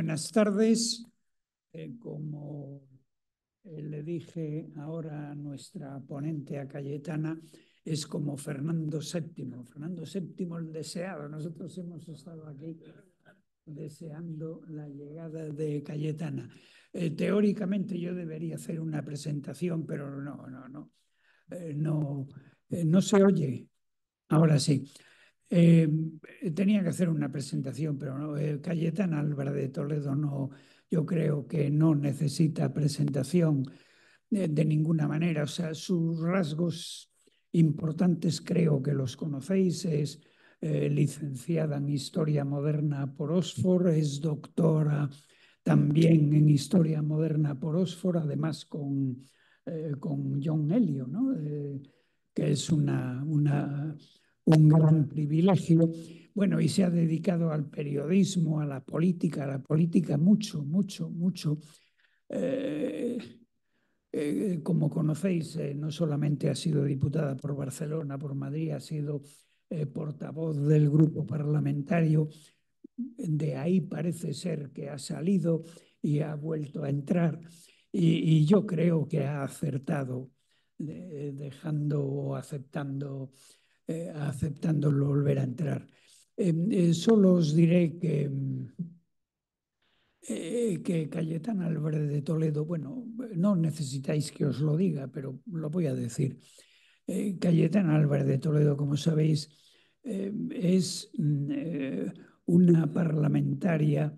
Buenas tardes. Eh, como eh, le dije ahora a nuestra ponente, a Cayetana, es como Fernando VII. Fernando VII el deseado. Nosotros hemos estado aquí deseando la llegada de Cayetana. Eh, teóricamente yo debería hacer una presentación, pero no, no, no. no, no se oye. Ahora sí. Eh, tenía que hacer una presentación, pero no, eh, Álvarez de Toledo no, yo creo que no necesita presentación eh, de, ninguna manera. O sea, sus rasgos importantes creo que los conocéis. Es eh, licenciada en Historia Moderna por Oxford, es doctora también en Historia Moderna por Oxford, además con, con John Helio, que es una, una un gran privilegio. Bueno, y se ha dedicado al periodismo, a la política, a la política mucho, mucho, mucho. Eh, eh, como conocéis, eh, no solamente ha sido diputada por Barcelona, por Madrid, ha sido portavoz del grupo parlamentario. De ahí parece ser que ha salido y ha vuelto a entrar. y yo creo que ha acertado, dejando o aceptando eh, aceptándolo volver a entrar. Em, eh, solo os diré que, eh, que Cayetán Álvarez de Toledo, bueno, no necesitáis que os lo diga, pero lo voy a decir. Cayetán Álvarez de Toledo, como sabéis, em, es mm, una parlamentaria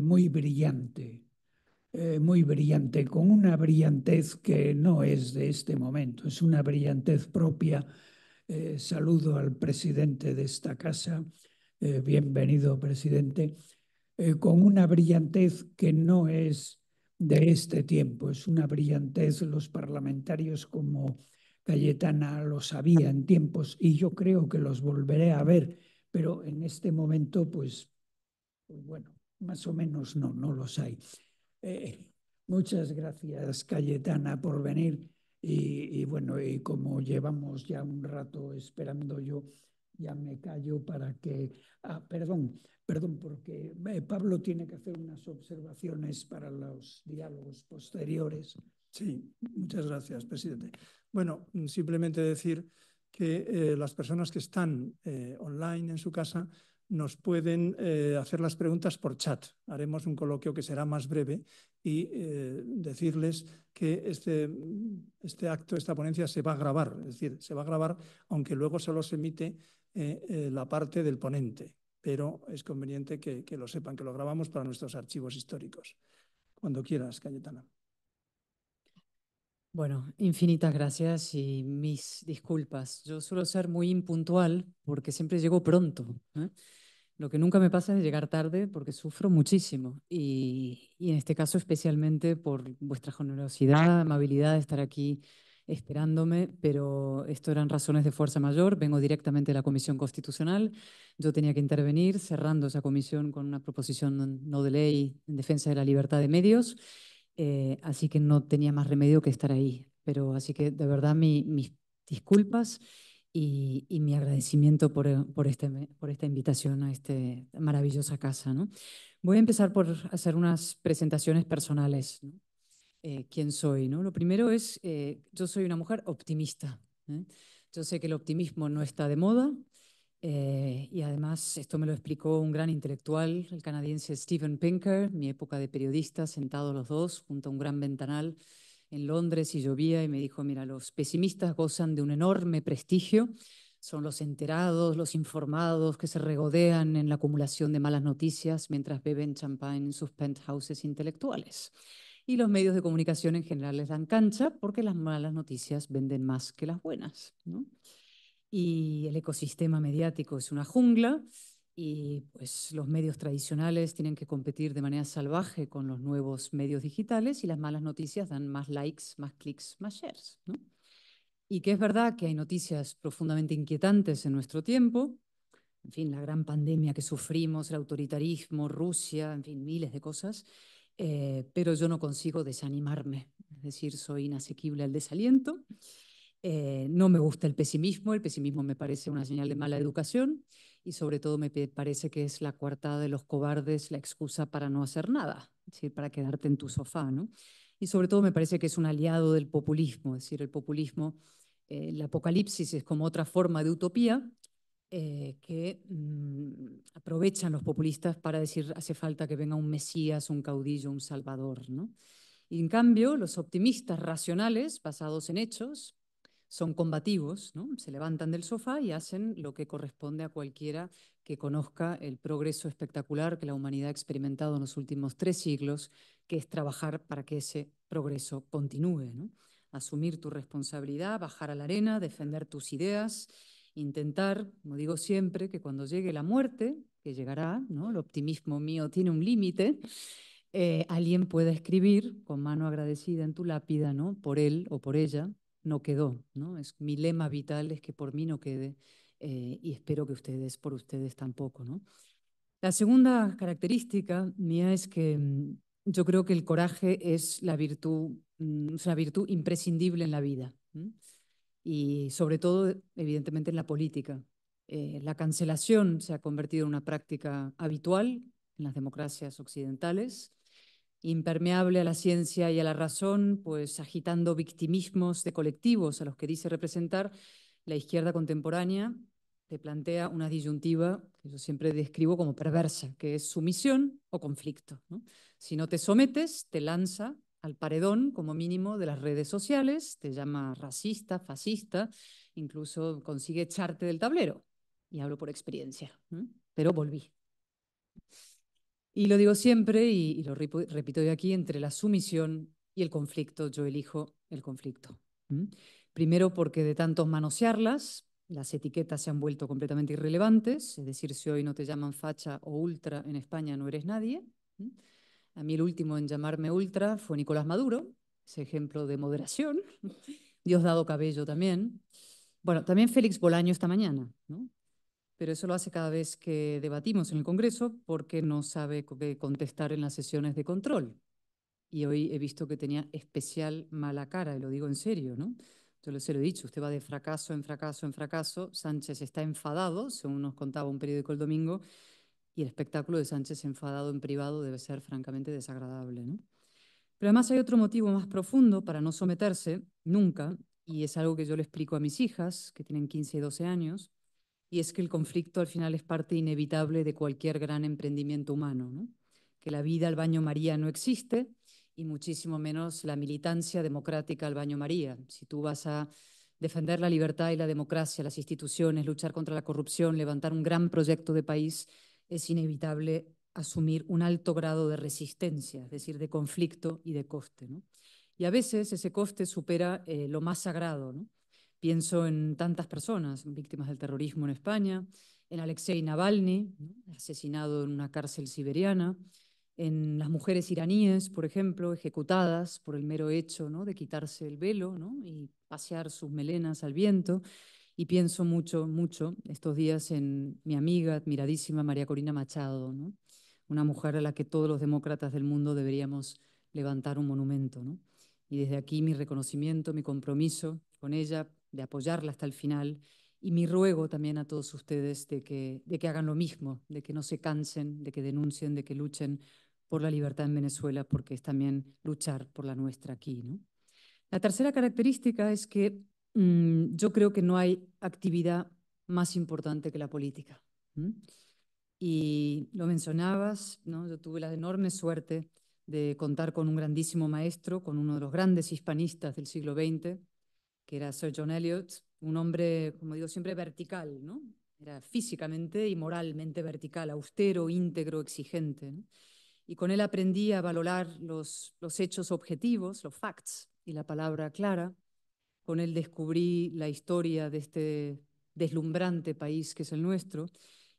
muy brillante, muy brillante, con una brillantez que no es de este momento, es una brillantez propia eh, saludo al presidente de esta casa, eh, bienvenido presidente, eh, con una brillantez que no es de este tiempo, es una brillantez, los parlamentarios como Cayetana lo sabía en tiempos y yo creo que los volveré a ver, pero en este momento, pues, pues bueno, más o menos no, no los hay. muchas gracias, Cayetana, por venir. Y, bueno, y como llevamos ya un rato esperando yo, ya me callo para que... Ah, perdón, perdón, porque eh, Pablo tiene que hacer unas observaciones para los diálogos posteriores. Sí, muchas gracias, presidente. Bueno, mm, simplemente decir que eh, las personas que están eh, online en su casa nos pueden hacer las preguntas por chat. Haremos un coloquio que será más breve y eh, decirles que este, este acto, esta ponencia se va a grabar, es decir, se va a grabar aunque luego solo se emite eh, eh, la parte del ponente, pero es conveniente que, que, lo sepan, que lo grabamos para nuestros archivos históricos. Cuando quieras, Cayetana. Bueno, infinitas gracias y mis disculpas. Yo suelo ser muy impuntual porque siempre llego pronto. Lo que nunca me pasa es llegar tarde porque sufro muchísimo y, en este caso especialmente por vuestra generosidad, amabilidad de estar aquí esperándome, pero esto eran razones de fuerza mayor. Vengo directamente de la Comisión Constitucional. Yo tenía que intervenir cerrando esa comisión con una proposición no de ley en defensa de la libertad de medios, eh, así que no tenía más remedio que estar ahí. Pero así que de verdad mis disculpas y, mi agradecimiento por, por, este, por esta invitación a esta maravillosa casa. ¿no? Voy a empezar por hacer unas presentaciones personales. Eh, ¿Quién soy? ¿no? Lo primero es, eh, yo soy una mujer optimista. ¿eh? Yo sé que el optimismo no está de moda eh, y además esto me lo explicó un gran intelectual, el canadiense Steven Pinker, mi época de periodista, sentado los dos junto a un gran ventanal en Londres y llovía y me dijo, mira, los pesimistas gozan de un enorme prestigio, son los enterados, los informados que se regodean en la acumulación de malas noticias mientras beben champán en sus penthouses intelectuales. Y los medios de comunicación en general les dan cancha porque las malas noticias venden más que las buenas. Y el ecosistema mediático es una jungla y pues los medios tradicionales tienen que competir de manera salvaje con los nuevos medios digitales y las malas noticias dan más likes, más clics, más shares. ¿no? Y que es verdad que hay noticias profundamente inquietantes en nuestro tiempo, en fin, la gran pandemia que sufrimos, el autoritarismo, Rusia, en fin, miles de cosas, eh, pero yo no consigo desanimarme, es decir, soy inasequible al desaliento. Eh, no me gusta el pesimismo, el pesimismo me parece una señal de mala educación y sobre todo me parece que es la coartada de los cobardes la excusa para no hacer nada, decir, para quedarte en tu sofá, ¿no? Y sobre todo me parece que es un aliado del populismo, es decir, el populismo, eh, el apocalipsis es como otra forma de utopía eh, que mm, aprovechan los populistas para decir hace falta que venga un mesías, un caudillo, un salvador, Y en cambio, los optimistas racionales, basados en hechos, son combativos, se levantan del sofá y hacen lo que corresponde a cualquiera que conozca el progreso espectacular que la humanidad ha experimentado en los últimos tres siglos, que es trabajar para que ese progreso continúe. Asumir tu responsabilidad, bajar a la arena, defender tus ideas, intentar, como digo siempre, que cuando llegue la muerte, que llegará, ¿no? el optimismo mío tiene un límite, eh, alguien pueda escribir con mano agradecida en tu lápida, ¿no? por él o por ella, no quedó. ¿no? Es, mi lema vital es que por mí no quede eh, y espero que ustedes, por ustedes tampoco. ¿no? La segunda característica mía es que mm, yo creo que el coraje es la virtud, mm, una virtud imprescindible en la vida y sobre todo, evidentemente, en la política. Eh, la cancelación se ha convertido en una práctica habitual en las democracias occidentales impermeable a la ciencia y a la razón, pues agitando victimismos de colectivos a los que dice representar, la izquierda contemporánea te plantea una disyuntiva que yo siempre describo como perversa, que es sumisión o conflicto. Si no te sometes, te lanza al paredón como mínimo de las redes sociales, te llama racista, fascista, incluso consigue echarte del tablero. Y hablo por experiencia, pero volví. Y lo digo siempre y, lo repito de aquí, entre la sumisión y el conflicto, yo elijo el conflicto. Primero porque de tantos manosearlas, las etiquetas se han vuelto completamente irrelevantes, es decir, si hoy no te llaman facha o ultra en España no eres nadie. A mí el último en llamarme ultra fue Nicolás Maduro, ese ejemplo de moderación. Dios dado Cabello también. Bueno, también Félix Bolaño esta mañana, ¿no? pero eso lo hace cada vez que debatimos en el Congreso porque no sabe qué eh, contestar en las sesiones de control. Y hoy he visto que tenía especial mala cara, y lo digo en serio, ¿no? Yo se lo he dicho, usted va de fracaso en fracaso en fracaso. Sánchez está enfadado, según nos contaba un periódico el domingo, y el espectáculo de Sánchez enfadado en privado debe ser francamente desagradable, Pero además hay otro motivo más profundo para no someterse nunca, y es algo que yo le explico a mis hijas, que tienen 15 y 12 años, y es que el conflicto al final es parte inevitable de cualquier gran emprendimiento humano, que la vida al baño María no existe y muchísimo menos la militancia democrática al baño María. Si tú vas a defender la libertad y la democracia, las instituciones, luchar contra la corrupción, levantar un gran proyecto de país, es inevitable asumir un alto grado de resistencia, es decir, de conflicto y de coste. Y a veces ese coste supera eh, lo más sagrado, Pienso en tantas personas víctimas del terrorismo en España, en Alexei Navalny, asesinado en una cárcel siberiana, en las mujeres iraníes, por ejemplo, ejecutadas por el mero hecho ¿no? de quitarse el velo y pasear sus melenas al viento. Y pienso mucho, mucho estos días en mi amiga admiradísima María Corina Machado, una mujer a la que todos los demócratas del mundo deberíamos levantar un monumento. Y desde aquí mi reconocimiento, mi compromiso con ella de apoyarla hasta el final. Y mi ruego también a todos ustedes de que, de que hagan lo mismo, de que no se cansen, de que denuncien, de que luchen por la libertad en Venezuela, porque es también luchar por la nuestra aquí. ¿no? La tercera característica es que mm, yo creo que no hay actividad más importante que la política. Y lo mencionabas, ¿no? yo tuve la enorme suerte de contar con un grandísimo maestro, con uno de los grandes hispanistas del siglo XX, que era Sir John Eliot, un hombre, como digo, siempre vertical, ¿no? Era físicamente y moralmente vertical, austero, íntegro, exigente. Y con él aprendí a valorar los, los hechos objetivos, los facts y la palabra clara. Con él descubrí la historia de este deslumbrante país que es el nuestro.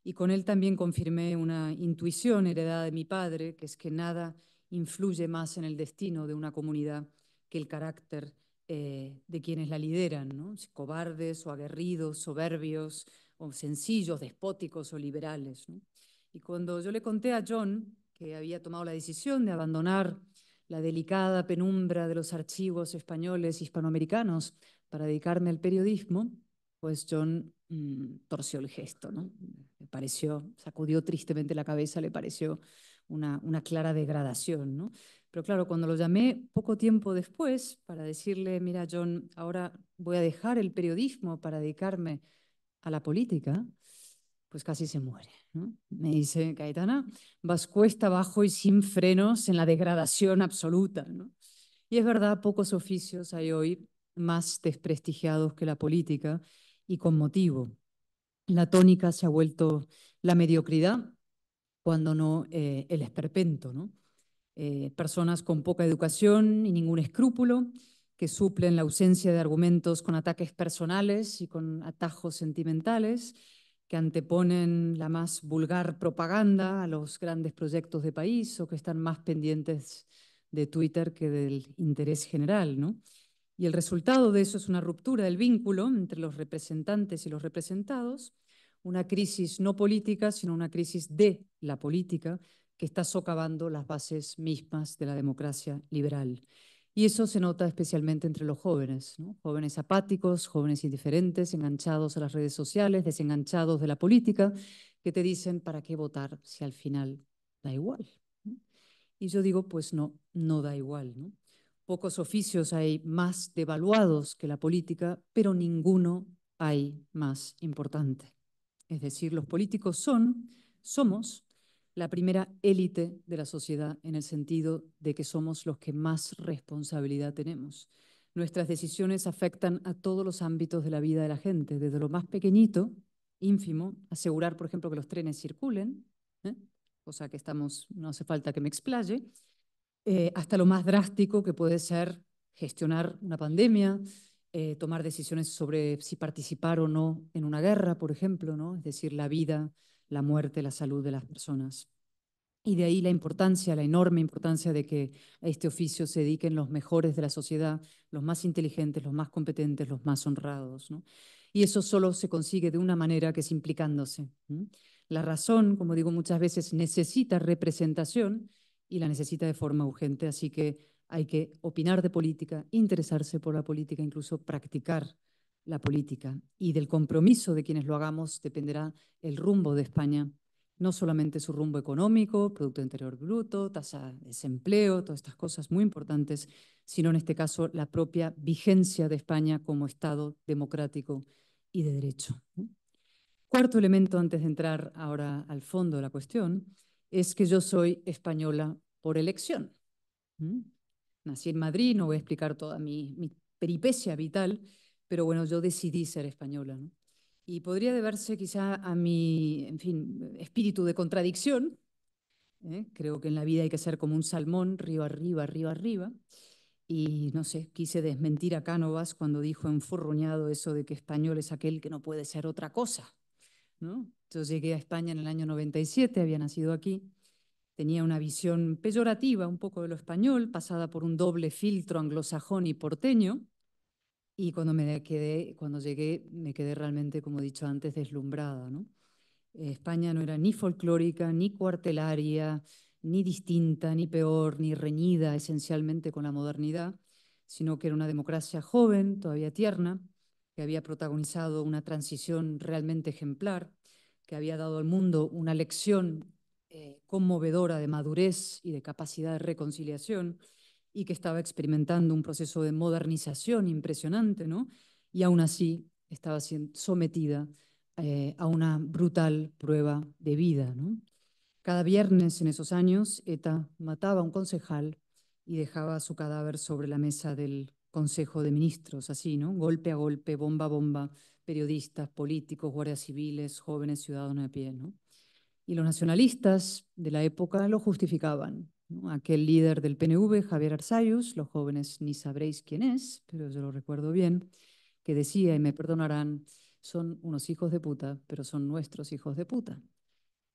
Y con él también confirmé una intuición heredada de mi padre, que es que nada influye más en el destino de una comunidad que el carácter eh, de quienes la lideran, cobardes o aguerridos, soberbios o sencillos, despóticos o liberales. Y cuando yo le conté a John que había tomado la decisión de abandonar la delicada penumbra de los archivos españoles e hispanoamericanos para dedicarme al periodismo, pues John mm, torció el gesto, ¿no? Le pareció, sacudió tristemente la cabeza, le pareció una, una clara degradación, ¿no? Pero claro, cuando lo llamé poco tiempo después para decirle, mira, John, ahora voy a dejar el periodismo para dedicarme a la política, pues casi se muere. Me dice, Caetana, vas cuesta abajo y sin frenos en la degradación absoluta. Y es verdad, pocos oficios hay hoy más desprestigiados que la política y con motivo. La tónica se ha vuelto la mediocridad cuando no eh, el esperpento, ¿no? Eh, personas con poca educación y ningún escrúpulo, que suplen la ausencia de argumentos con ataques personales y con atajos sentimentales, que anteponen la más vulgar propaganda a los grandes proyectos de país o que están más pendientes de Twitter que del interés general. Y el resultado de eso es una ruptura del vínculo entre los representantes y los representados, una crisis no política, sino una crisis de la política, que está socavando las bases mismas de la democracia liberal. Y eso se nota especialmente entre los jóvenes, jóvenes apáticos, jóvenes indiferentes, enganchados a las redes sociales, desenganchados de la política, que te dicen, ¿para qué votar si al final da igual? Y yo digo, pues no, no da igual. Pocos oficios hay más devaluados que la política, pero ninguno hay más importante. Es decir, los políticos son, somos la primera élite de la sociedad en el sentido de que somos los que más responsabilidad tenemos. Nuestras decisiones afectan a todos los ámbitos de la vida de la gente, desde lo más pequeñito, ínfimo, asegurar, por ejemplo, que los trenes circulen, ¿eh? cosa que estamos, no hace falta que me explaye, eh, hasta lo más drástico que puede ser gestionar una pandemia, eh, tomar decisiones sobre si participar o no en una guerra, por ejemplo, ¿no? es decir, la vida la muerte, la salud de las personas. Y de ahí la importancia, la enorme importancia de que a este oficio se dediquen los mejores de la sociedad, los más inteligentes, los más competentes, los más honrados. Y eso solo se consigue de una manera que es implicándose. La razón, como digo muchas veces, necesita representación y la necesita de forma urgente, así que hay que opinar de política, interesarse por la política, incluso practicar la política y del compromiso de quienes lo hagamos dependerá el rumbo de España, no solamente su rumbo económico, Producto Interior Bruto, tasa de desempleo, todas estas cosas muy importantes, sino en este caso la propia vigencia de España como Estado democrático y de derecho. Cuarto elemento antes de entrar ahora al fondo de la cuestión es que yo soy española por elección. ¿Mm? Nací en Madrid, no voy a explicar toda mi, peripecia vital, pero bueno, yo decidí ser española, Y podría deberse quizá a mi, en fin, espíritu de contradicción. ¿eh? Creo que en la vida hay que ser como un salmón, río arriba, arriba, arriba. Y no sé, quise desmentir a Cánovas cuando dijo enfurruñado eso de que español es aquel que no puede ser otra cosa. ¿no? Yo llegué a España en el año 97, había nacido aquí. Tenía una visión peyorativa un poco de lo español, pasada por un doble filtro anglosajón y porteño. Y cuando me quedé, cuando llegué, me quedé realmente, como he dicho antes, deslumbrada. España no era ni folclórica, ni cuartelaria, ni distinta, ni peor, ni reñida esencialmente con la modernidad, sino que era una democracia joven, todavía tierna, que había protagonizado una transición realmente ejemplar, que había dado al mundo una lección eh, conmovedora de madurez y de capacidad de reconciliación y que estaba experimentando un proceso de modernización impresionante, ¿no? Y aún así estaba siendo sometida eh, a una brutal prueba de vida, ¿no? Cada viernes en esos años, ETA mataba a un concejal y dejaba su cadáver sobre la mesa del Consejo de Ministros, así, ¿no? Golpe a golpe, bomba a bomba, periodistas, políticos, guardias civiles, jóvenes ciudadanos de pie, ¿no? Y los nacionalistas de la época lo justificaban, Aquel líder del PNV, Javier Arzayus, los jóvenes ni sabréis quién es, pero yo lo recuerdo bien, que decía, y me perdonarán, son unos hijos de puta, pero son nuestros hijos de puta.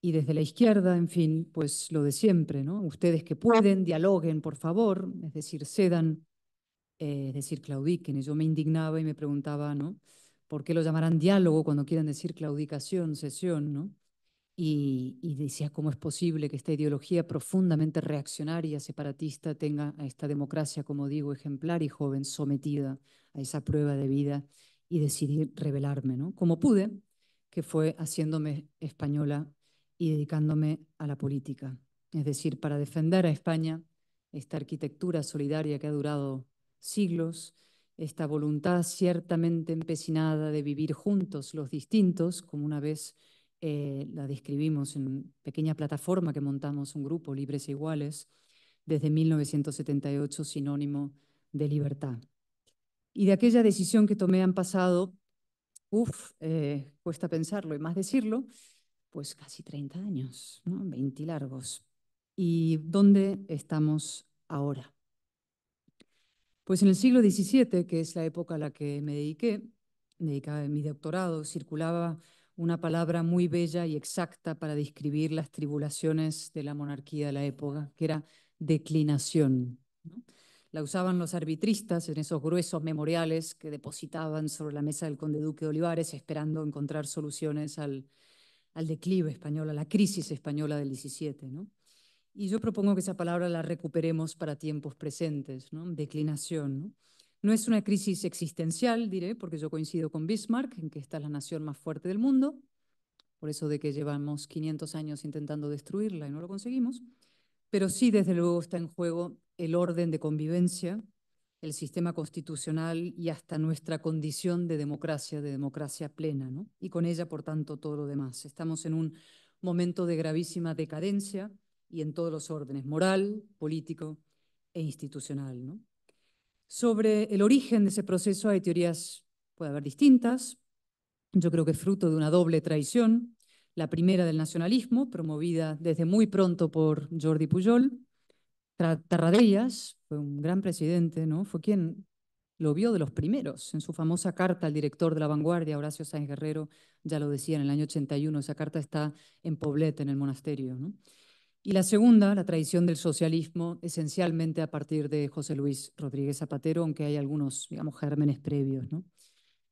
Y desde la izquierda, en fin, pues lo de siempre, ¿no? Ustedes que pueden, dialoguen, por favor, es decir, cedan, eh, es decir, claudiquen. Y yo me indignaba y me preguntaba, ¿no? ¿Por qué lo llamarán diálogo cuando quieren decir claudicación, sesión, ¿no? Y, decía, ¿cómo es posible que esta ideología profundamente reaccionaria, separatista, tenga a esta democracia, como digo, ejemplar y joven, sometida a esa prueba de vida? Y decidí rebelarme, ¿no? Como pude, que fue haciéndome española y dedicándome a la política. Es decir, para defender a España, esta arquitectura solidaria que ha durado siglos, esta voluntad ciertamente empecinada de vivir juntos los distintos, como una vez eh, la describimos en pequeña plataforma que montamos un grupo, Libres e Iguales, desde 1978, sinónimo de libertad. Y de aquella decisión que tomé han pasado, uff, eh, cuesta pensarlo y más decirlo, pues casi 30 años, ¿no? 20 largos. ¿Y dónde estamos ahora? Pues en el siglo XVII, que es la época a la que me dediqué, me dedicaba mi doctorado, circulaba una palabra muy bella y exacta para describir las tribulaciones de la monarquía de la época, que era declinación. La usaban los arbitristas en esos gruesos memoriales que depositaban sobre la mesa del conde duque de Olivares, esperando encontrar soluciones al, declive español, a la crisis española del 17. Y yo propongo que esa palabra la recuperemos para tiempos presentes, declinación. No es una crisis existencial, diré, porque yo coincido con Bismarck en que esta es la nación más fuerte del mundo, por eso de que llevamos 500 años intentando destruirla y no lo conseguimos, pero sí, desde luego, está en juego el orden de convivencia, el sistema constitucional y hasta nuestra condición de democracia, de democracia plena, ¿no? y con ella, por tanto, todo lo demás. Estamos en un momento de gravísima decadencia y en todos los órdenes, moral, político e institucional. ¿no? Sobre el origen de ese proceso hay teorías, puede haber distintas. Yo creo que es fruto de una doble traición. La primera del nacionalismo, promovida desde muy pronto por Jordi Pujol. Tarradellas fue un gran presidente, ¿no? Fue quien lo vio de los primeros. En su famosa carta al director de la vanguardia, Horacio Sáenz Guerrero, ya lo decía en el año 81, esa carta está en Poblet, en el monasterio. ¿no? Y la segunda, la traición del socialismo, esencialmente a partir de José Luis Rodríguez Zapatero, aunque hay algunos, digamos, gérmenes previos. ¿no?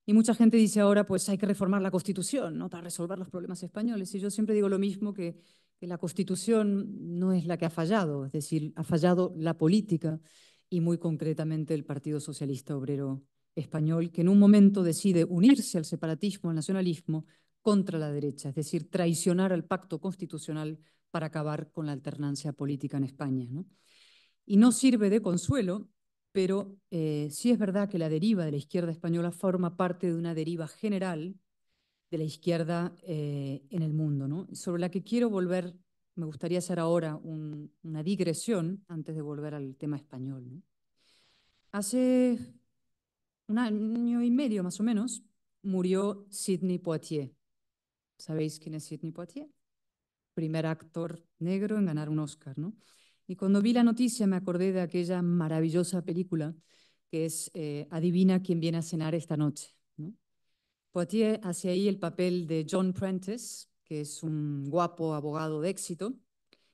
Y mucha gente dice ahora, pues hay que reformar la Constitución ¿no? para resolver los problemas españoles. Y yo siempre digo lo mismo, que, que la Constitución no es la que ha fallado, es decir, ha fallado la política y muy concretamente el Partido Socialista Obrero Español, que en un momento decide unirse al separatismo, al nacionalismo, contra la derecha, es decir, traicionar al pacto constitucional para acabar con la alternancia política en España. Y no sirve de consuelo, pero eh, sí es verdad que la deriva de la izquierda española forma parte de una deriva general de la izquierda eh, en el mundo, ¿no? sobre la que quiero volver, me gustaría hacer ahora una digresión antes de volver al tema español. Hace un año y medio más o menos murió Sidney Poitier. ¿Sabéis quién es Sidney Poitier? primer actor negro en ganar un Oscar. Y cuando vi la noticia me acordé de aquella maravillosa película que es eh, Adivina quién viene a cenar esta noche. ¿no? Poitier hace ahí el papel de John Prentice, que es un guapo abogado de éxito,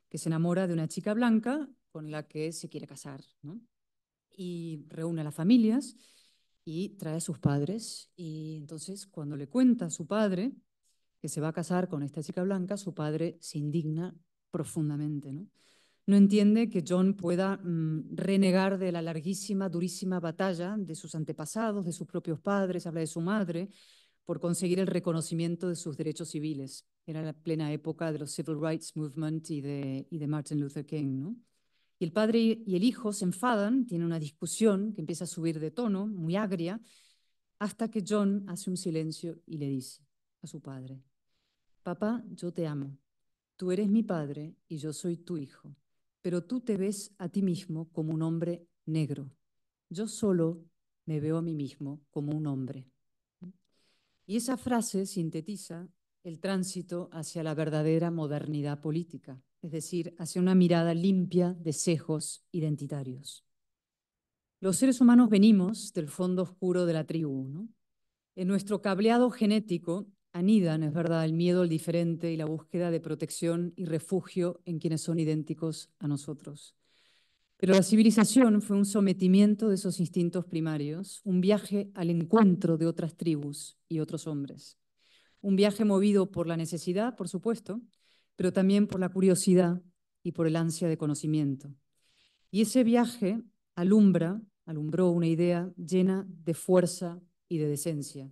que se enamora de una chica blanca con la que se quiere casar. Y reúne a las familias y trae a sus padres. Y entonces cuando le cuenta a su padre se va a casar con esta chica blanca, su padre se indigna profundamente. No, entiende que John pueda mm, renegar de la larguísima, durísima batalla de sus antepasados, de sus propios padres, habla de su madre, por conseguir el reconocimiento de sus derechos civiles. Era la plena época de los Civil Rights Movement y de, Martin Luther King. Y el padre y el hijo se enfadan, tienen una discusión que empieza a subir de tono, muy agria, hasta que John hace un silencio y le dice a su padre, Papá, yo te amo. Tú eres mi padre y yo soy tu hijo, pero tú te ves a ti mismo como un hombre negro. Yo solo me veo a mí mismo como un hombre. Y esa frase sintetiza el tránsito hacia la verdadera modernidad política, es decir, hacia una mirada limpia de cejos identitarios. Los seres humanos venimos del fondo oscuro de la tribu. ¿no? En nuestro cableado genético anidan, es verdad, el miedo al diferente y la búsqueda de protección y refugio en quienes son idénticos a nosotros. Pero la civilización fue un sometimiento de esos instintos primarios, un viaje al encuentro de otras tribus y otros hombres. Un viaje movido por la necesidad, por supuesto, pero también por la curiosidad y por el ansia de conocimiento. Y ese viaje alumbra, alumbró una idea llena de fuerza y de decencia,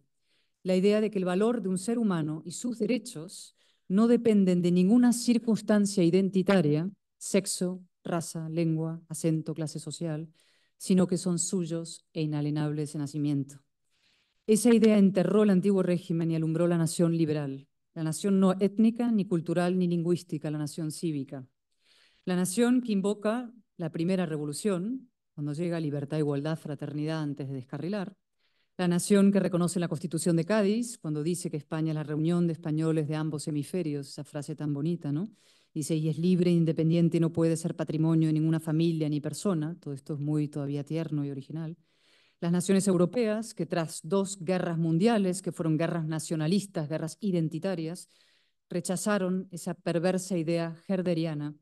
la idea de que el valor de un ser humano y sus derechos no dependen de ninguna circunstancia identitaria, sexo, raza, lengua, acento, clase social, sino que son suyos e inalienables de nacimiento. Esa idea enterró el antiguo régimen y alumbró la nación liberal, la nación no étnica, ni cultural, ni lingüística, la nación cívica. La nación que invoca la primera revolución, cuando llega libertad, igualdad, fraternidad antes de descarrilar, la nación que reconoce la Constitución de Cádiz, cuando dice que España es la reunión de españoles de ambos hemisferios, esa frase tan bonita, ¿no? Dice, y es libre, independiente, y no puede ser patrimonio de ninguna familia ni persona. Todo esto es muy todavía tierno y original. Las naciones europeas, que tras dos guerras mundiales, que fueron guerras nacionalistas, guerras identitarias, rechazaron esa perversa idea herderiana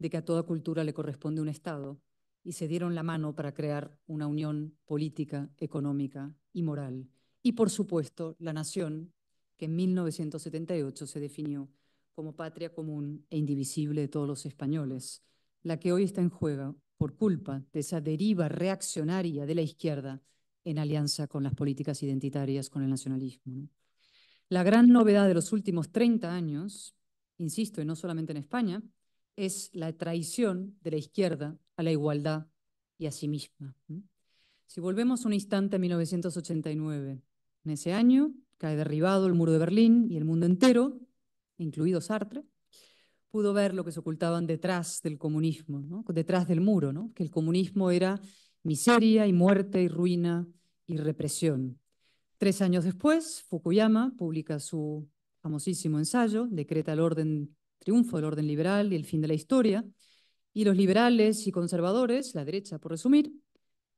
de que a toda cultura le corresponde un Estado y se dieron la mano para crear una unión política, económica y moral. Y por supuesto, la nación, que en 1978 se definió como patria común e indivisible de todos los españoles, la que hoy está en juego por culpa de esa deriva reaccionaria de la izquierda en alianza con las políticas identitarias, con el nacionalismo. La gran novedad de los últimos 30 años, insisto, y no solamente en España, es la traición de la izquierda a la igualdad y a sí misma. Si volvemos un instante a 1989, en ese año cae derribado el muro de Berlín y el mundo entero, incluido Sartre, pudo ver lo que se ocultaban detrás del comunismo, detrás del muro, que el comunismo era miseria y muerte y ruina y represión. Tres años después, Fukuyama publica su famosísimo ensayo, decreta el orden triunfo del orden liberal y el fin de la historia, y los liberales y conservadores, la derecha por resumir,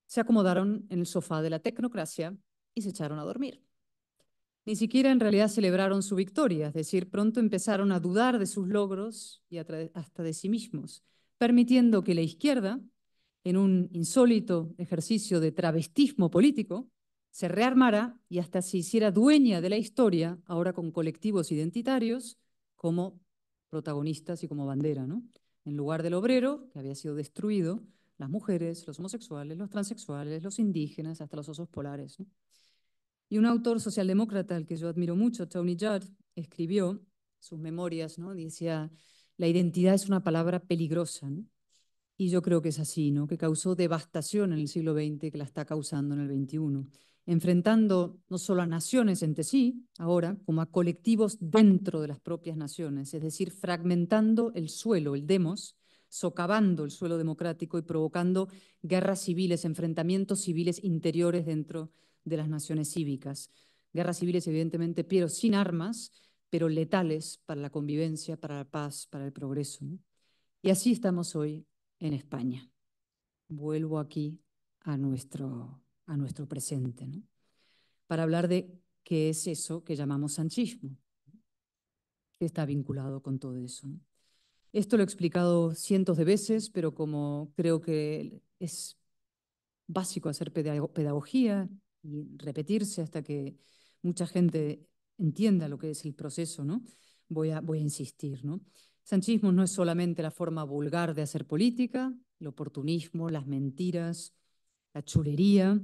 se acomodaron en el sofá de la tecnocracia y se echaron a dormir. Ni siquiera en realidad celebraron su victoria, es decir, pronto empezaron a dudar de sus logros y hasta de sí mismos, permitiendo que la izquierda, en un insólito ejercicio de travestismo político, se rearmara y hasta se hiciera dueña de la historia, ahora con colectivos identitarios como protagonistas y como bandera, ¿no? En lugar del obrero, que había sido destruido, las mujeres, los homosexuales, los transexuales, los indígenas, hasta los osos polares. Y un autor socialdemócrata al que yo admiro mucho, Tony Judd, escribió sus memorias, ¿no? decía, la identidad es una palabra peligrosa. Y yo creo que es así, que causó devastación en el siglo XX, que la está causando en el XXI, enfrentando no solo a naciones entre sí, ahora, como a colectivos dentro de las propias naciones, es decir, fragmentando el suelo, el demos, socavando el suelo democrático y provocando guerras civiles, enfrentamientos civiles interiores dentro de las naciones cívicas. Guerras civiles, evidentemente, pero sin armas, pero letales para la convivencia, para la paz, para el progreso. Y así estamos hoy en España. Vuelvo aquí a nuestro, a nuestro presente, ¿no? para hablar de qué es eso que llamamos sanchismo, que está vinculado con todo eso. ¿no? Esto lo he explicado cientos de veces, pero como creo que es básico hacer pedagogía y repetirse hasta que mucha gente entienda lo que es el proceso, ¿no? Voy a, voy a insistir, ¿no? Sanchismo no es solamente la forma vulgar de hacer política, el oportunismo, las mentiras, la chulería,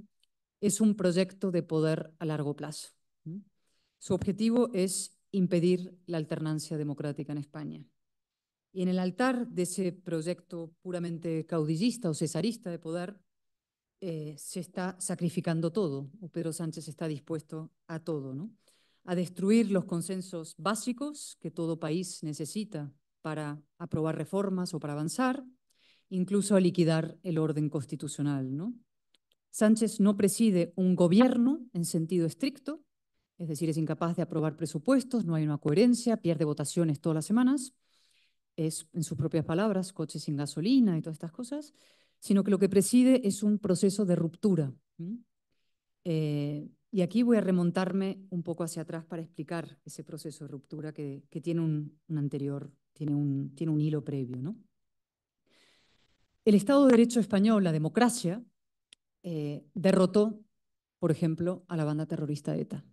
es un proyecto de poder a largo plazo. Su objetivo es impedir la alternancia democrática en España. Y en el altar de ese proyecto puramente caudillista o cesarista de poder, eh, se está sacrificando todo, o Pedro Sánchez está dispuesto a todo, a destruir los consensos básicos que todo país necesita para aprobar reformas o para avanzar, incluso a liquidar el orden constitucional. ¿no? Sánchez no preside un gobierno en sentido estricto, es decir, es incapaz de aprobar presupuestos, no hay una coherencia, pierde votaciones todas las semanas, es, en sus propias palabras, coches sin gasolina y todas estas cosas, sino que lo que preside es un proceso de ruptura. Eh, y aquí voy a remontarme un poco hacia atrás para explicar ese proceso de ruptura que, tiene un, anterior, tiene un, tiene un hilo previo. ¿no? El Estado de Derecho español, la democracia, eh, derrotó, por ejemplo, a la banda terrorista ETA.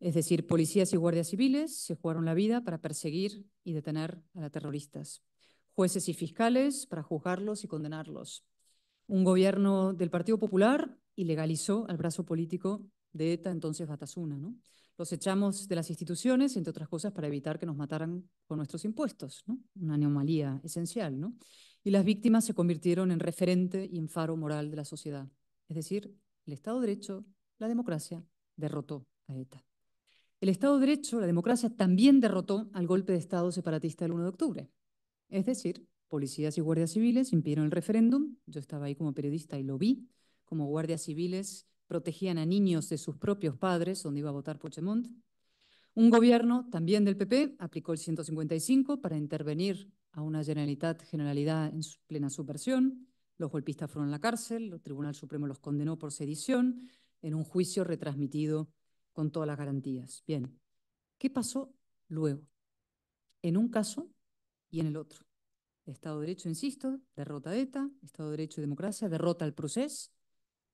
Es decir, policías y guardias civiles se jugaron la vida para perseguir y detener a los terroristas. Jueces y fiscales para juzgarlos y condenarlos. Un gobierno del Partido Popular ilegalizó al brazo político de ETA, entonces Batasuna. ¿no? Los echamos de las instituciones, entre otras cosas, para evitar que nos mataran con nuestros impuestos. Una anomalía esencial. ¿no? Y las víctimas se convirtieron en referente y en faro moral de la sociedad. Es decir, el Estado de Derecho, la democracia, derrotó a ETA. El Estado de Derecho, la democracia, también derrotó al golpe de Estado separatista del 1 de octubre. Es decir, policías y guardias civiles impidieron el referéndum. Yo estaba ahí como periodista y lo vi, como guardias civiles protegían a niños de sus propios padres, donde iba a votar Puigdemont. Un gobierno también del PP aplicó el 155 para intervenir a una generalidad en plena subversión. Los golpistas fueron a la cárcel, el Tribunal Supremo los condenó por sedición en un juicio retransmitido con todas las garantías. Bien, ¿qué pasó luego? En un caso y en el otro. Estado de Derecho, insisto, derrota a ETA, Estado de Derecho y democracia, derrota al proceso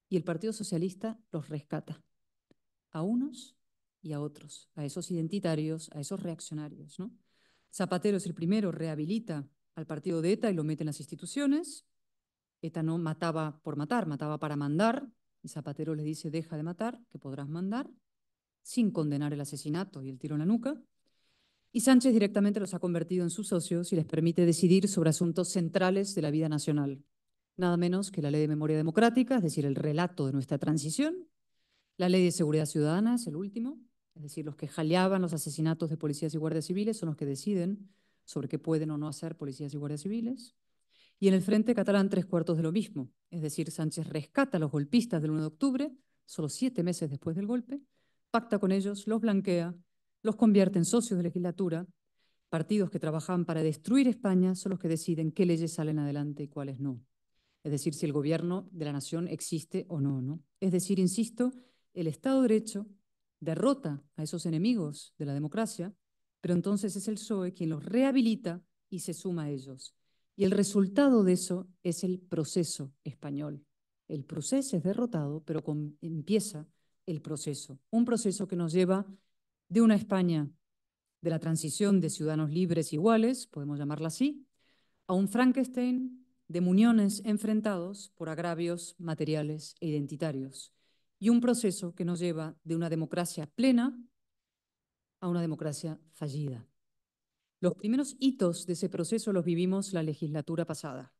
y el Partido Socialista los rescata. A unos y a otros, a esos identitarios, a esos reaccionarios. Zapatero es el primero, rehabilita al partido de ETA y lo mete en las instituciones. ETA no mataba por matar, mataba para mandar. Y Zapatero les dice, deja de matar, que podrás mandar sin condenar el asesinato y el tiro en la nuca, y Sánchez directamente los ha convertido en sus socios y les permite decidir sobre asuntos centrales de la vida nacional, nada menos que la ley de memoria democrática, es decir, el relato de nuestra transición, la ley de seguridad ciudadana, es el último, es decir, los que jaleaban los asesinatos de policías y guardias civiles son los que deciden sobre qué pueden o no hacer policías y guardias civiles. Y en el Frente Catalán, tres cuartos de lo mismo. Es decir, Sánchez rescata a los golpistas del 1 de octubre, solo siete meses después del golpe, pacta con ellos, los blanquea, los convierte en socios de legislatura. Partidos que trabajan para destruir España son los que deciden qué leyes salen adelante y cuáles no. Es decir, si el gobierno de la nación existe o no. ¿no? Es decir, insisto, el Estado de Derecho derrota a esos enemigos de la democracia, pero entonces es el PSOE quien los rehabilita y se suma a ellos. Y el resultado de eso es el proceso español. El proceso es derrotado, pero con, empieza el proceso, un proceso que nos lleva de una España de la transición de ciudadanos libres iguales, podemos llamarla así, a un Frankenstein de muñones enfrentados por agravios materiales e identitarios, y un proceso que nos lleva de una democracia plena a una democracia fallida. Los primeros hitos de ese proceso los vivimos la legislatura pasada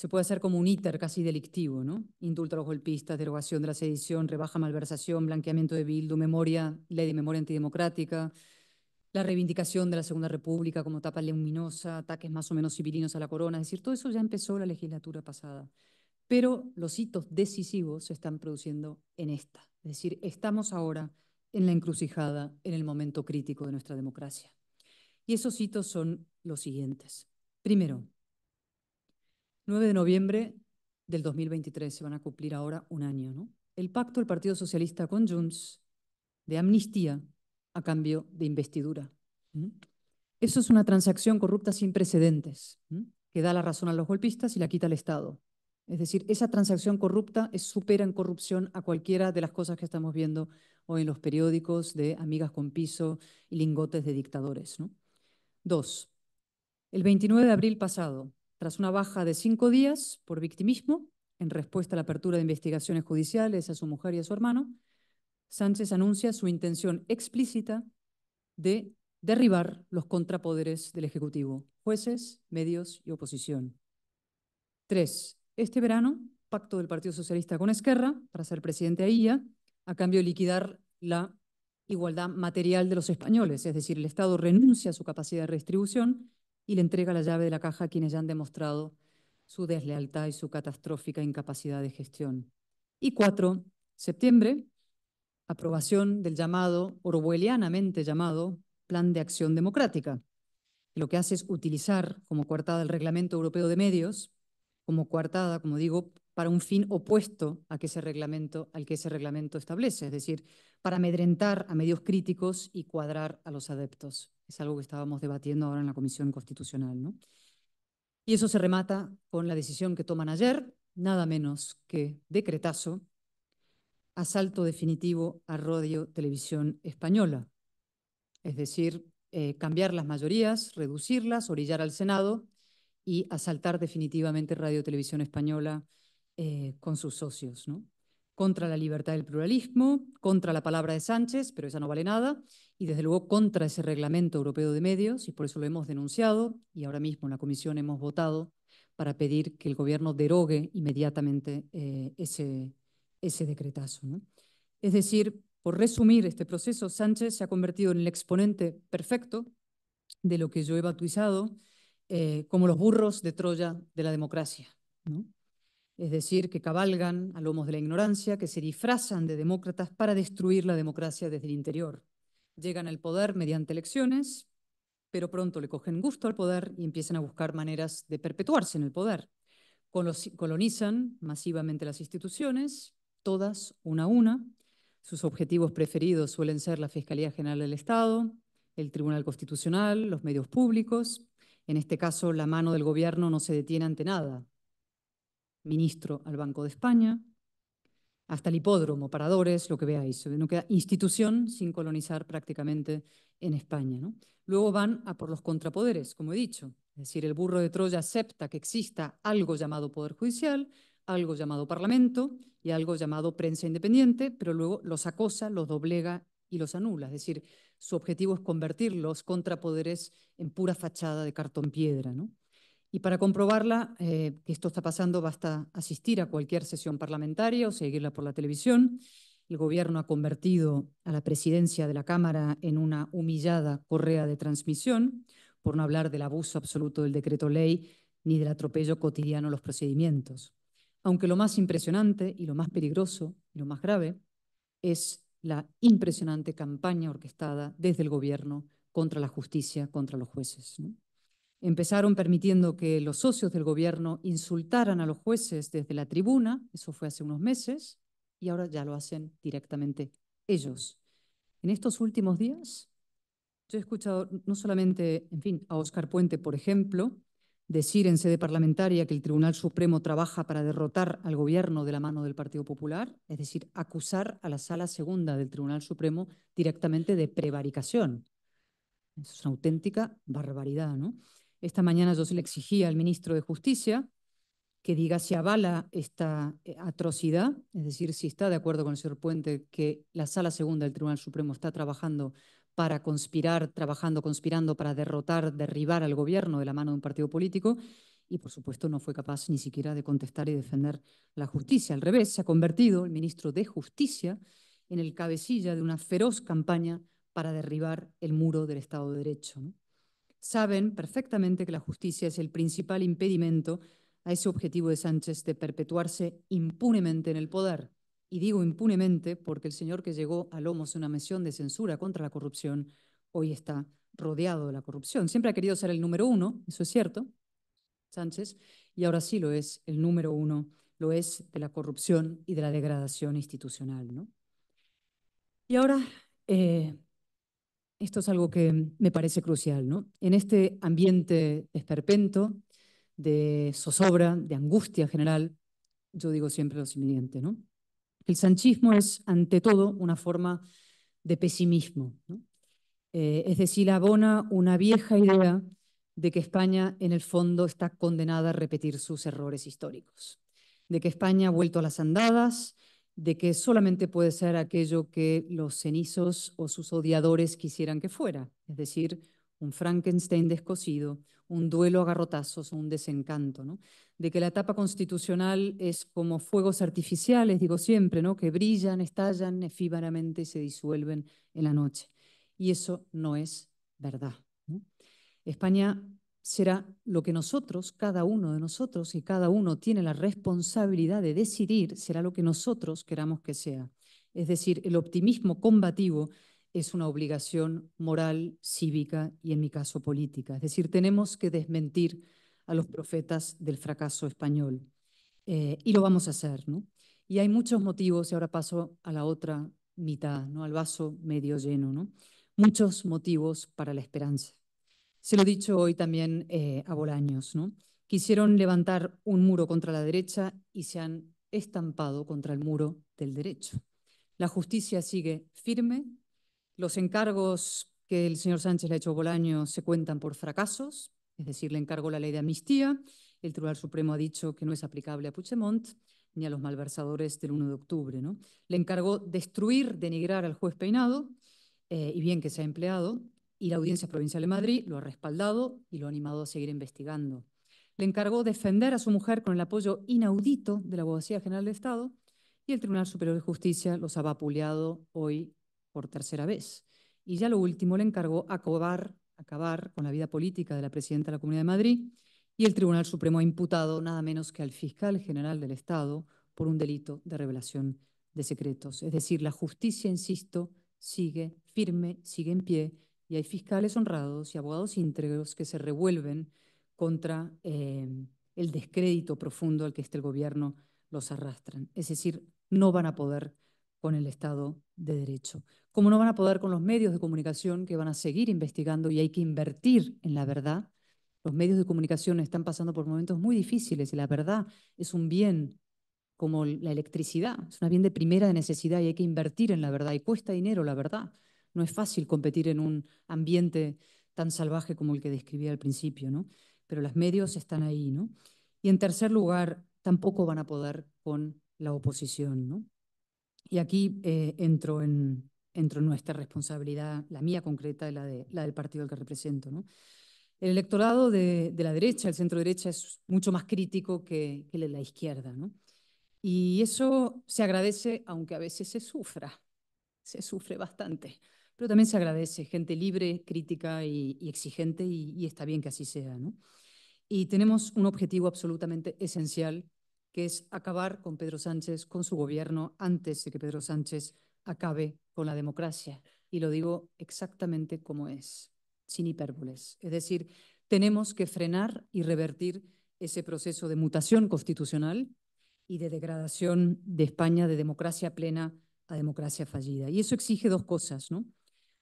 se puede hacer como un íter casi delictivo, ¿no? Indulto a los golpistas, derogación de la sedición, rebaja malversación, blanqueamiento de bildu, memoria, ley de memoria antidemocrática, la reivindicación de la Segunda República como tapa luminosa, ataques más o menos civilinos a la corona, es decir, todo eso ya empezó la legislatura pasada. Pero los hitos decisivos se están produciendo en esta, es decir, estamos ahora en la encrucijada, en el momento crítico de nuestra democracia. Y esos hitos son los siguientes. Primero, 9 de noviembre del 2023, se van a cumplir ahora un año, ¿no? El pacto del Partido Socialista con Junts de amnistía a cambio de investidura. Eso es una transacción corrupta sin precedentes, que da la razón a los golpistas y la quita al Estado. Es decir, esa transacción corrupta es, supera en corrupción a cualquiera de las cosas que estamos viendo hoy en los periódicos de amigas con piso y lingotes de dictadores. ¿no? Dos, el 29 de abril pasado, tras una baja de cinco días por victimismo, en respuesta a la apertura de investigaciones judiciales a su mujer y a su hermano, Sánchez anuncia su intención explícita de derribar los contrapoderes del Ejecutivo, jueces, medios y oposición. Tres, este verano, pacto del Partido Socialista con Esquerra para ser presidente a IA, a cambio de liquidar la igualdad material de los españoles, es decir, el Estado renuncia a su capacidad de redistribución y le entrega la llave de la caja a quienes ya han demostrado su deslealtad y su catastrófica incapacidad de gestión. Y cuatro, septiembre, aprobación del llamado, orwellianamente llamado, Plan de Acción Democrática, lo que hace es utilizar como coartada el Reglamento Europeo de Medios, como coartada, como digo, para un fin opuesto a que ese al que ese reglamento establece, es decir, para amedrentar a medios críticos y cuadrar a los adeptos. Es algo que estábamos debatiendo ahora en la Comisión Constitucional. ¿no? Y eso se remata con la decisión que toman ayer, nada menos que decretazo, asalto definitivo a Radio Televisión Española. Es decir, eh, cambiar las mayorías, reducirlas, orillar al Senado y asaltar definitivamente Radio Televisión Española eh, con sus socios. ¿no? contra la libertad del pluralismo, contra la palabra de Sánchez, pero esa no vale nada, y desde luego contra ese reglamento europeo de medios, y por eso lo hemos denunciado, y ahora mismo en la comisión hemos votado para pedir que el gobierno derogue inmediatamente eh, ese, ese decretazo. Es decir, por resumir este proceso, Sánchez se ha convertido en el exponente perfecto de lo que yo he bautizado eh, como los burros de Troya de la democracia. ¿no? es decir, que cabalgan a lomos de la ignorancia, que se disfrazan de demócratas para destruir la democracia desde el interior. Llegan al poder mediante elecciones, pero pronto le cogen gusto al poder y empiezan a buscar maneras de perpetuarse en el poder. Colonizan masivamente las instituciones, todas una a una. Sus objetivos preferidos suelen ser la Fiscalía General del Estado, el Tribunal Constitucional, los medios públicos. En este caso, la mano del gobierno no se detiene ante nada ministro al Banco de España, hasta el hipódromo, paradores, lo que veáis. No queda institución sin colonizar prácticamente en España. Luego van a por los contrapoderes, como he dicho. Es decir, el burro de Troya acepta que exista algo llamado Poder Judicial, algo llamado Parlamento y algo llamado prensa independiente, pero luego los acosa, los doblega y los anula. Es decir, su objetivo es convertir los contrapoderes en pura fachada de cartón piedra. ¿no? Y para comprobarla eh, que esto está pasando, basta asistir a cualquier sesión parlamentaria o seguirla por la televisión. El gobierno ha convertido a la presidencia de la Cámara en una humillada correa de transmisión, por no hablar del abuso absoluto del decreto ley ni del atropello cotidiano a los procedimientos. Aunque lo más impresionante y lo más peligroso y lo más grave es la impresionante campaña orquestada desde el gobierno contra la justicia, contra los jueces. Empezaron permitiendo que los socios del gobierno insultaran a los jueces desde la tribuna, eso fue hace unos meses, y ahora ya lo hacen directamente ellos. En estos últimos días, yo he escuchado no solamente, en fin, a Óscar Puente, por ejemplo, decir en sede parlamentaria que el Tribunal Supremo trabaja para derrotar al gobierno de la mano del Partido Popular, es decir, acusar a la sala segunda del Tribunal Supremo directamente de prevaricación. Eso es una auténtica barbaridad, ¿no? Esta mañana yo le exigía al ministro de Justicia que diga si avala esta eh, atrocidad, es decir, si está de acuerdo con el señor Puente que la Sala Segunda del Tribunal Supremo está trabajando para conspirar, trabajando, conspirando para derrotar, derribar al gobierno de la mano de un partido político. Y, por supuesto, no fue capaz ni siquiera de contestar y defender la justicia. Al revés, se ha convertido el ministro de Justicia en el cabecilla de una feroz campaña para derribar el muro del Estado de Derecho saben perfectamente que la justicia es el principal impedimento a ese objetivo de Sánchez de perpetuarse impunemente en el poder. Y digo impunemente porque el señor que llegó a lomos una misión de censura contra la corrupción hoy está rodeado de la corrupción. Siempre ha querido ser el número uno, eso es cierto, Sánchez, y ahora sí lo es, el número uno lo es de la corrupción y de la degradación institucional. ¿no? Y ahora, eh, esto es algo que me parece crucial, En este ambiente esperpento, de zozobra, de angustia general, yo digo siempre lo siguiente, ¿no? El sanchismo es, ante todo, una forma de pesimismo, eh, es decir, abona una vieja idea de que España, en el fondo, está condenada a repetir sus errores históricos, de que España ha vuelto a las andadas, de que solamente puede ser aquello que los cenizos o sus odiadores quisieran que fuera, es decir, un Frankenstein descosido, un duelo a garrotazos, un desencanto, ¿no? de que la etapa constitucional es como fuegos artificiales, digo siempre, ¿no? que brillan, estallan efímeramente y se disuelven en la noche. Y eso no es verdad. España será lo que nosotros, cada uno de nosotros, y cada uno tiene la responsabilidad de decidir, será lo que nosotros queramos que sea. Es decir, el optimismo combativo es una obligación moral, cívica y en mi caso política. Es decir, tenemos que desmentir a los profetas del fracaso español. Eh, y lo vamos a hacer, ¿no? Y hay muchos motivos, y ahora paso a la otra mitad, ¿no? Al vaso medio lleno, ¿no? Muchos motivos para la esperanza. Se lo he dicho hoy también eh, a Bolaños, ¿no? Quisieron levantar un muro contra la derecha y se han estampado contra el muro del derecho. La justicia sigue firme, los encargos que el señor Sánchez le ha hecho a Bolaños se cuentan por fracasos, es decir, le encargó la ley de amnistía, el Tribunal Supremo ha dicho que no es aplicable a puchemont ni a los malversadores del 1 de octubre. ¿no? Le encargó destruir, denigrar al juez Peinado, eh, y bien que se ha empleado, y la Audiencia Provincial de Madrid lo ha respaldado y lo ha animado a seguir investigando. Le encargó defender a su mujer con el apoyo inaudito de la Abogacía General del Estado y el Tribunal Superior de Justicia los ha vapuleado hoy por tercera vez. Y ya lo último le encargó acabar, acabar con la vida política de la presidenta de la Comunidad de Madrid y el Tribunal Supremo ha imputado nada menos que al fiscal general del Estado por un delito de revelación de secretos. Es decir, la justicia, insisto, sigue firme, sigue en pie y hay fiscales honrados y abogados íntegros que se revuelven contra em, el descrédito profundo al que este gobierno los arrastran. Es decir, no van a poder con el Estado de Derecho. Como no van a poder con los medios de comunicación que van a seguir investigando y hay que invertir en la verdad, los medios de comunicación están pasando por momentos muy difíciles y la verdad es un bien como la electricidad, es un bien de primera necesidad y hay que invertir en la verdad y cuesta dinero la verdad no es fácil competir en un ambiente tan salvaje como el que describí al principio, ¿no? Pero los medios están ahí, ¿no? Y en tercer lugar, tampoco van a poder con la oposición, ¿no? Y aquí eh, entro, en, nuestra responsabilidad, la mía concreta y la, del partido al que represento, El electorado de, la derecha, el centro derecha, es mucho más crítico que, el de la izquierda, ¿no? Y eso se agradece, aunque a veces se sufra, se sufre bastante pero también se agradece gente libre, crítica y, exigente, y, está bien que así sea. Y tenemos un objetivo absolutamente esencial, que es acabar con Pedro Sánchez, con su gobierno, antes de que Pedro Sánchez acabe con la democracia. Y lo digo exactamente como es, sin hipérboles. Es decir, tenemos que frenar y revertir ese proceso de mutación constitucional y de degradación de España de democracia plena a democracia fallida. Y eso exige dos cosas, ¿no?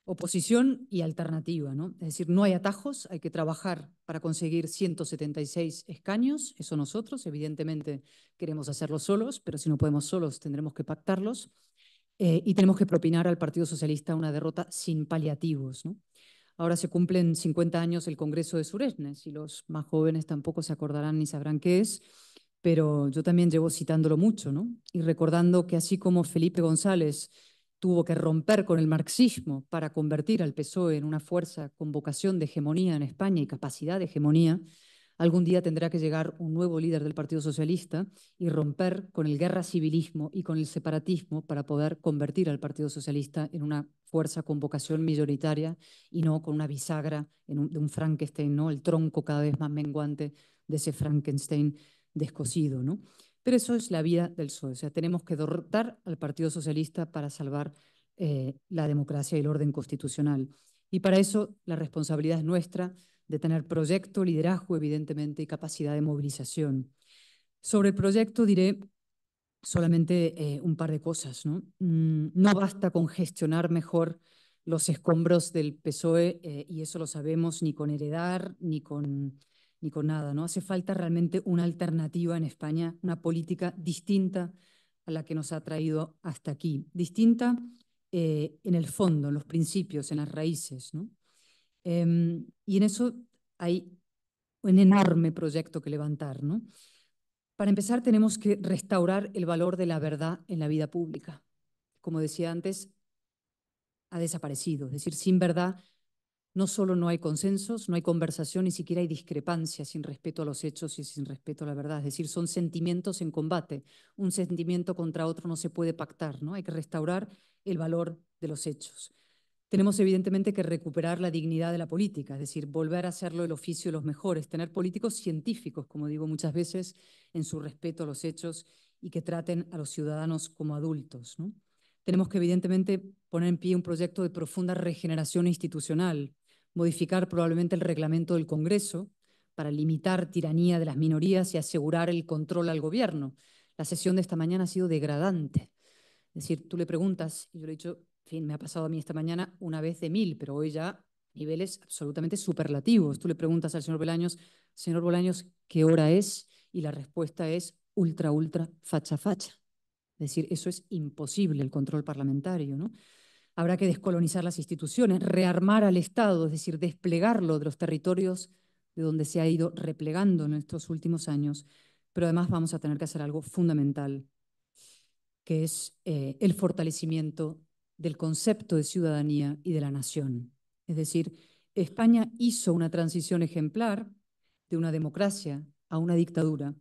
oposición y alternativa. ¿no? Es decir, no hay atajos, hay que trabajar para conseguir 176 escaños, eso nosotros, evidentemente queremos hacerlo solos, pero si no podemos solos tendremos que pactarlos, eh, y tenemos que propinar al Partido Socialista una derrota sin paliativos. Ahora se cumplen 50 años el Congreso de Suresnes, y los más jóvenes tampoco se acordarán ni sabrán qué es, pero yo también llevo citándolo mucho, ¿no? y recordando que así como Felipe González tuvo que romper con el marxismo para convertir al PSOE en una fuerza con vocación de hegemonía en España y capacidad de hegemonía, algún día tendrá que llegar un nuevo líder del Partido Socialista y romper con el guerra civilismo y con el separatismo para poder convertir al Partido Socialista en una fuerza con vocación mayoritaria y no con una bisagra de un Frankenstein, ¿no? el tronco cada vez más menguante de ese Frankenstein descosido. ¿no? Pero eso es la vida del PSOE. O sea, tenemos que dotar al Partido Socialista para salvar eh, la democracia y el orden constitucional. Y para eso la responsabilidad es nuestra de tener proyecto, liderazgo, evidentemente, y capacidad de movilización. Sobre el proyecto diré solamente eh, un par de cosas. ¿no? Mm, no basta con gestionar mejor los escombros del PSOE, eh, y eso lo sabemos, ni con heredar, ni con ni con nada, ¿no? Hace falta realmente una alternativa en España, una política distinta a la que nos ha traído hasta aquí, distinta eh, en el fondo, en los principios, en las raíces, em, y en eso hay un enorme proyecto que levantar, ¿no? Para empezar, tenemos que restaurar el valor de la verdad en la vida pública. Como decía antes, ha desaparecido. Es decir, sin verdad no solo no hay consensos, no hay conversación, ni siquiera hay discrepancias sin respeto a los hechos y sin respeto a la verdad. Es decir, son sentimientos en combate. Un sentimiento contra otro no se puede pactar, ¿no? Hay que restaurar el valor de los hechos. Tenemos evidentemente que recuperar la dignidad de la política, es decir, volver a hacerlo el oficio de los mejores, tener políticos científicos, como digo muchas veces, en su respeto a los hechos y que traten a los ciudadanos como adultos. Tenemos que evidentemente poner en pie un proyecto de profunda regeneración institucional, modificar probablemente el reglamento del Congreso para limitar tiranía de las minorías y asegurar el control al gobierno. La sesión de esta mañana ha sido degradante. Es decir, tú le preguntas, y yo le he dicho, fin, me ha pasado a mí esta mañana una vez de mil, pero hoy ya niveles absolutamente superlativos. Tú le preguntas al señor Bolaños, señor Bolaños, ¿qué hora es? Y la respuesta es ultra, ultra, facha, facha. Es decir, eso es imposible, el control parlamentario, ¿no? Habrá que descolonizar las instituciones, rearmar al Estado, es decir, desplegarlo de los territorios de donde se ha ido replegando en estos últimos años. Pero además vamos a tener que hacer algo fundamental, que es eh, el fortalecimiento del concepto de ciudadanía y de la nación. Es decir, España hizo una transición ejemplar de una democracia a una dictadura,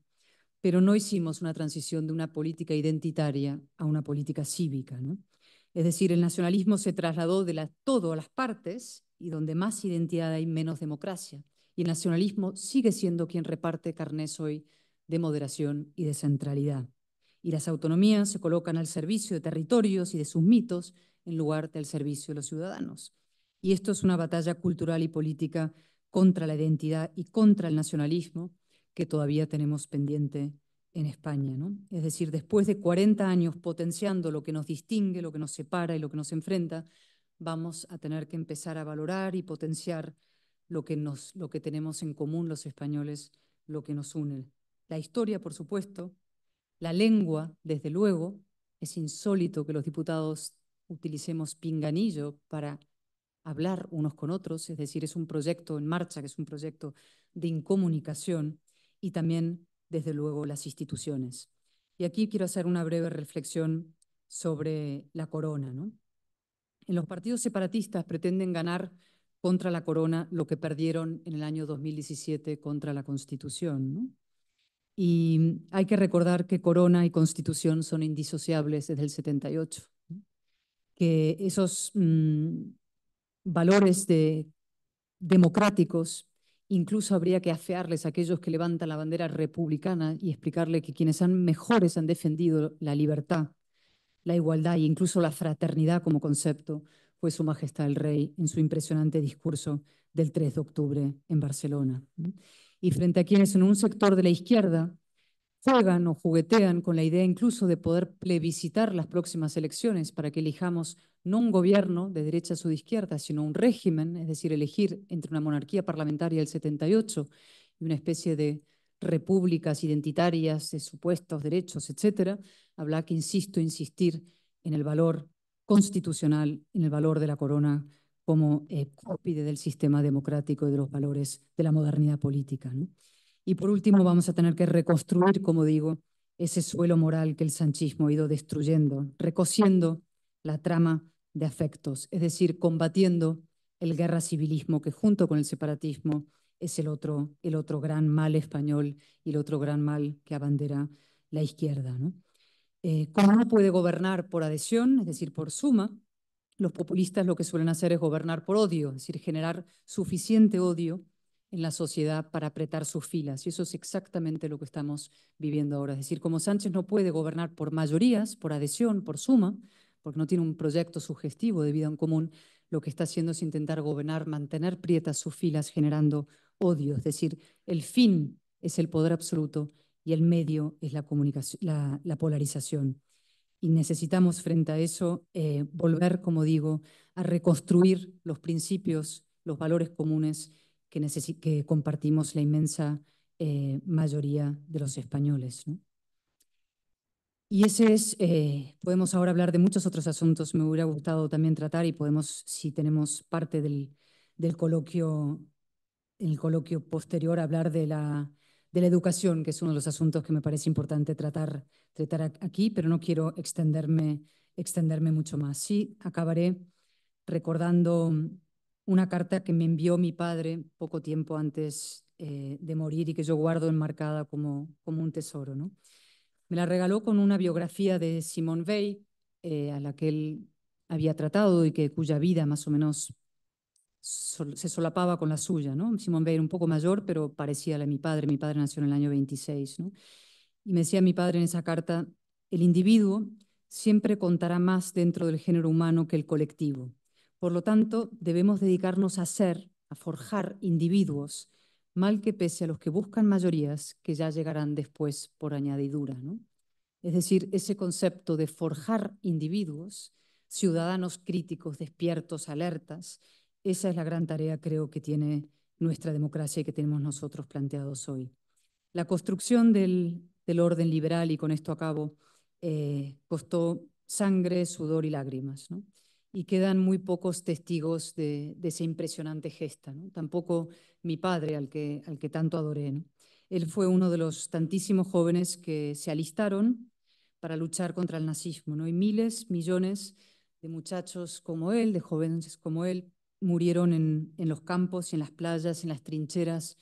pero no hicimos una transición de una política identitaria a una política cívica. ¿no? Es decir, el nacionalismo se trasladó de todo a las partes y donde más identidad hay menos democracia. Y el nacionalismo sigue siendo quien reparte carnes hoy de moderación y de centralidad. Y las autonomías se colocan al servicio de territorios y de sus mitos en lugar del servicio de los ciudadanos. Y esto es una batalla cultural y política contra la identidad y contra el nacionalismo que todavía tenemos pendiente en España. ¿no? Es decir, después de 40 años potenciando lo que nos distingue, lo que nos separa y lo que nos enfrenta, vamos a tener que empezar a valorar y potenciar lo que, nos, lo que tenemos en común los españoles, lo que nos une. La historia, por supuesto, la lengua, desde luego, es insólito que los diputados utilicemos pinganillo para hablar unos con otros, es decir, es un proyecto en marcha, que es un proyecto de incomunicación, y también desde luego, las instituciones. Y aquí quiero hacer una breve reflexión sobre la corona. ¿no? En los partidos separatistas pretenden ganar contra la corona lo que perdieron en el año 2017 contra la Constitución. Y hay que recordar que corona y Constitución son indisociables desde el 78. Que esos mm, valores democráticos Incluso habría que afearles a aquellos que levantan la bandera republicana y explicarle que quienes han mejores han defendido la libertad, la igualdad e incluso la fraternidad como concepto fue Su Majestad el Rey en su impresionante discurso del 3 de octubre en Barcelona. Y frente a quienes en un sector de la izquierda juegan o juguetean con la idea incluso de poder plebiscitar las próximas elecciones para que elijamos no un gobierno de derecha o de izquierda, sino un régimen, es decir, elegir entre una monarquía parlamentaria del 78 y una especie de repúblicas identitarias de supuestos derechos, etcétera, habla que, insisto, insistir en el valor constitucional, en el valor de la corona como eh, del sistema democrático y de los valores de la modernidad política. ¿no? Y por último, vamos a tener que reconstruir, como digo, ese suelo moral que el sanchismo ha ido destruyendo, recociendo la trama de afectos, es decir, combatiendo el guerra civilismo que junto con el separatismo es el otro, el otro gran mal español y el otro gran mal que abandera la izquierda. ¿no? Eh, como no puede gobernar por adhesión, es decir, por suma, los populistas lo que suelen hacer es gobernar por odio, es decir, generar suficiente odio en la sociedad para apretar sus filas. Y eso es exactamente lo que estamos viviendo ahora. Es decir, como Sánchez no puede gobernar por mayorías, por adhesión, por suma, porque no tiene un proyecto sugestivo de vida en común, lo que está haciendo es intentar gobernar, mantener prietas sus filas, generando odio. Es decir, el fin es el poder absoluto y el medio es la, comunicación, la, polarización. Y necesitamos frente a eso eh, volver, como digo, a reconstruir los principios, los valores comunes que, compartimos la inmensa eh, mayoría de los españoles. Y ese es, eh, podemos ahora hablar de muchos otros asuntos, me hubiera gustado también tratar y podemos, si tenemos parte del, del coloquio, el coloquio posterior, hablar de la, de la educación, que es uno de los asuntos que me parece importante tratar, tratar aquí, pero no quiero extenderme, extenderme mucho más. Sí, acabaré recordando una carta que me envió mi padre poco tiempo antes eh, de morir y que yo guardo enmarcada como, como un tesoro. ¿no? Me la regaló con una biografía de Simone Weil, eh, a la que él había tratado y que, cuya vida más o menos se solapaba con la suya. ¿no? Simone Weil era un poco mayor, pero parecía a mi padre. Mi padre nació en el año 26. ¿no? Y me decía mi padre en esa carta, el individuo siempre contará más dentro del género humano que el colectivo. Por lo tanto, debemos dedicarnos a ser, a forjar individuos, mal que pese a los que buscan mayorías que ya llegarán después por añadidura. ¿no? Es decir, ese concepto de forjar individuos, ciudadanos críticos, despiertos, alertas, esa es la gran tarea creo que tiene nuestra democracia y que tenemos nosotros planteados hoy. La construcción del, orden liberal, y con esto acabo, eh, costó sangre, sudor y lágrimas. ¿no? y quedan muy pocos testigos de, de esa impresionante gesta. ¿no? Tampoco mi padre, al que, al que tanto adoré. ¿no? Él fue uno de los tantísimos jóvenes que se alistaron para luchar contra el nazismo. ¿no? Y miles, millones de muchachos como él, de jóvenes como él, murieron en, los campos, y en las playas, en las trincheras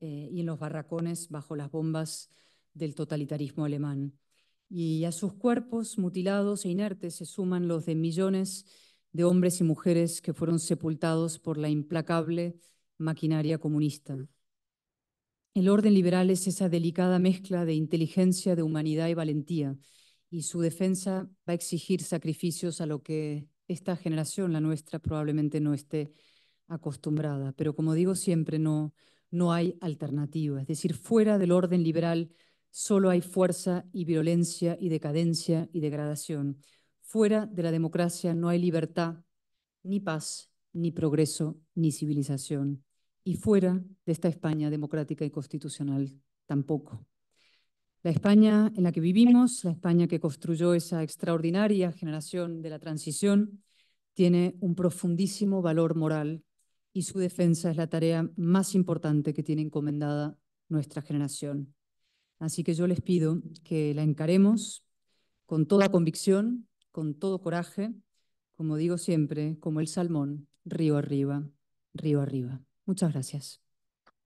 eh, y en los barracones bajo las bombas del totalitarismo alemán. Y a sus cuerpos mutilados e inertes se suman los de millones de hombres y mujeres que fueron sepultados por la implacable maquinaria comunista. El orden liberal es esa delicada mezcla de inteligencia, de humanidad y valentía, y su defensa va a exigir sacrificios a lo que esta generación, la nuestra, probablemente no esté acostumbrada. Pero como digo siempre, no, no hay alternativa. Es decir, fuera del orden liberal solo hay fuerza y violencia y decadencia y degradación. Fuera de la democracia no hay libertad, ni paz, ni progreso, ni civilización. Y fuera de esta España democrática y constitucional tampoco. La España en la que vivimos, la España que construyó esa extraordinaria generación de la transición, tiene un profundísimo valor moral y su defensa es la tarea más importante que tiene encomendada nuestra generación. Así que yo les pido que la encaremos con toda convicción, con todo coraje, como digo siempre, como el salmón, río arriba, río arriba. Muchas gracias.